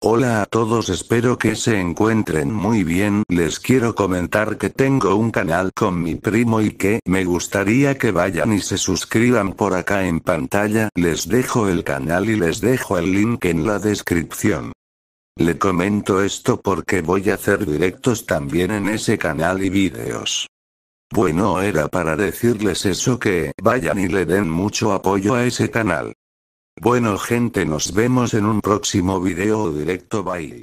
Hola a todos espero que se encuentren muy bien les quiero comentar que tengo un canal con mi primo y que me gustaría que vayan y se suscriban por acá en pantalla les dejo el canal y les dejo el link en la descripción. Le comento esto porque voy a hacer directos también en ese canal y vídeos. Bueno era para decirles eso que vayan y le den mucho apoyo a ese canal. Bueno gente nos vemos en un próximo video directo bye.